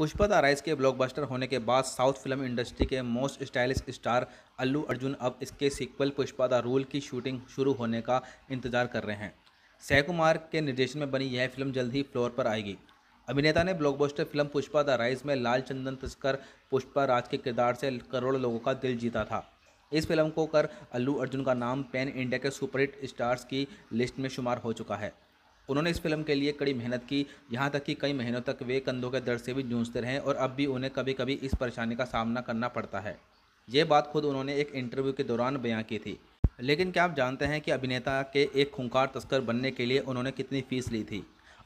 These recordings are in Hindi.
पुष्पा राइस के ब्लॉकबस्टर होने के बाद साउथ फिल्म इंडस्ट्री के most stylish star Allu Arjun अब इसके सीक्वल पुष्पा द रूल की शूटिंग शुरू होने का इंतजार कर रहे हैं सह कुमार के निर्देशन में बनी यह फिल्म जल्द ही फ्लोर पर आएगी अभिनेता ने blockbuster film Pushpa the rise में लाल चंदन तस्कर पुष्पा राज के किरदार से करोड़ों लोगों का दिल जीता था इस फिल्म को कर अल्लू अर्जुन का नाम पैन इंडिया के सुपरहिट स्टार्स की लिस्ट में शुमार हो चुका है उन्होंने इस फिल्म के लिए कड़ी मेहनत की यहाँ तक कि कई महीनों तक वे कंधों के दर्द से भी जूझते रहे और अब भी उन्हें कभी कभी इस परेशानी का सामना करना पड़ता है ये बात खुद उन्होंने एक इंटरव्यू के दौरान बयां की थी लेकिन क्या आप जानते हैं कि अभिनेता के एक खूंखार तस्कर बनने के लिए उन्होंने कितनी फीस ली थी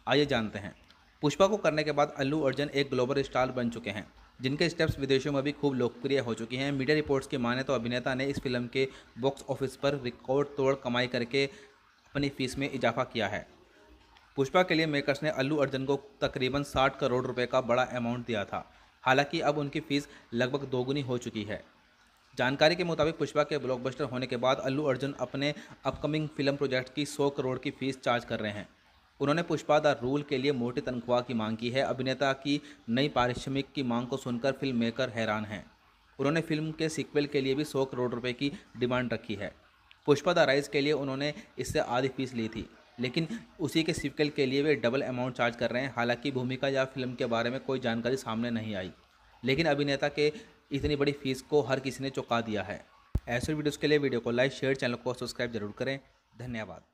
आइए जानते हैं पुष्पा को करने के बाद अल्लू अर्जुन एक ग्लोबल स्टार बन चुके हैं जिनके स्टेप्स विदेशों में भी खूब लोकप्रिय हो चुकी हैं मीडिया रिपोर्ट्स की माने तो अभिनेता ने इस फिल्म के बॉक्स ऑफिस पर रिकॉर्ड तोड़ कमाई करके अपनी फीस में इजाफा किया है पुष्पा के लिए मेकर्स ने अल्लू अर्जुन को तकरीबन 60 करोड़ रुपए का बड़ा अमाउंट दिया था हालांकि अब उनकी फ़ीस लगभग दोगुनी हो चुकी है जानकारी के मुताबिक पुष्पा के ब्लॉकबस्टर होने के बाद अल्लू अर्जुन अपने अपकमिंग फिल्म प्रोजेक्ट की 100 करोड़ की फ़ीस चार्ज कर रहे हैं उन्होंने पुष्पा द रूल के लिए मोटी तनख्वाह की मांग की है अभिनेता की नई पारिश्रमिक की मांग को सुनकर फिल्म मेकर हैरान हैं उन्होंने फिल्म के सीक्वल के लिए भी सौ करोड़ रुपये की डिमांड रखी है पुष्पा द राइज के लिए उन्होंने इससे आधी फीस ली थी लेकिन उसी के सिक्वल के लिए वे डबल अमाउंट चार्ज कर रहे हैं हालांकि भूमिका या फिल्म के बारे में कोई जानकारी सामने नहीं आई लेकिन अभिनेता के इतनी बड़ी फीस को हर किसी ने चुका दिया है ऐसे वीडियोज़ के लिए वीडियो को लाइक शेयर चैनल को सब्सक्राइब जरूर करें धन्यवाद